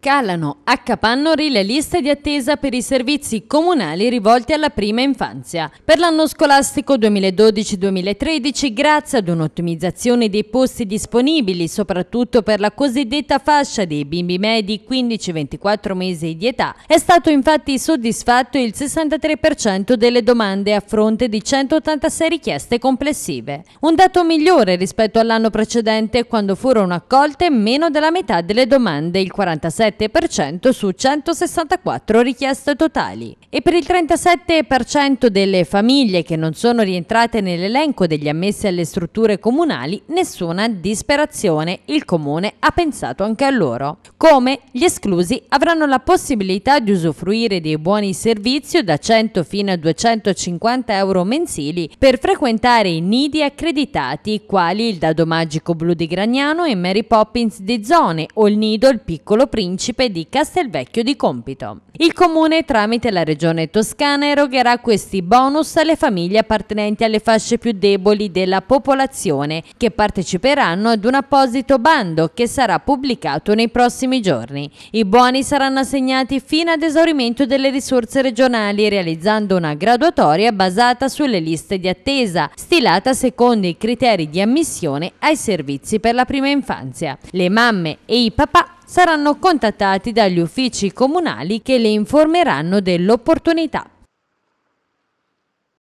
Calano a Capannori le liste di attesa per i servizi comunali rivolti alla prima infanzia. Per l'anno scolastico 2012-2013, grazie ad un'ottimizzazione dei posti disponibili, soprattutto per la cosiddetta fascia dei bimbi medi 15-24 mesi di età, è stato infatti soddisfatto il 63% delle domande a fronte di 186 richieste complessive. Un dato migliore rispetto all'anno precedente, quando furono accolte meno della metà delle domande, il 47%. 37% su 164 richieste totali e per il 37% delle famiglie che non sono rientrate nell'elenco degli ammessi alle strutture comunali nessuna disperazione, il comune ha pensato anche a loro. Come gli esclusi avranno la possibilità di usufruire dei buoni servizi da 100 fino a 250 euro mensili per frequentare i nidi accreditati quali il Dado Magico Blu di Gragnano e Mary Poppins di Zone o il nido Il Piccolo Principe principe di Castelvecchio di Compito. Il comune tramite la regione toscana erogherà questi bonus alle famiglie appartenenti alle fasce più deboli della popolazione che parteciperanno ad un apposito bando che sarà pubblicato nei prossimi giorni. I buoni saranno assegnati fino ad esaurimento delle risorse regionali realizzando una graduatoria basata sulle liste di attesa stilata secondo i criteri di ammissione ai servizi per la prima infanzia. Le mamme e i papà saranno contattati dagli uffici comunali che le informeranno dell'opportunità.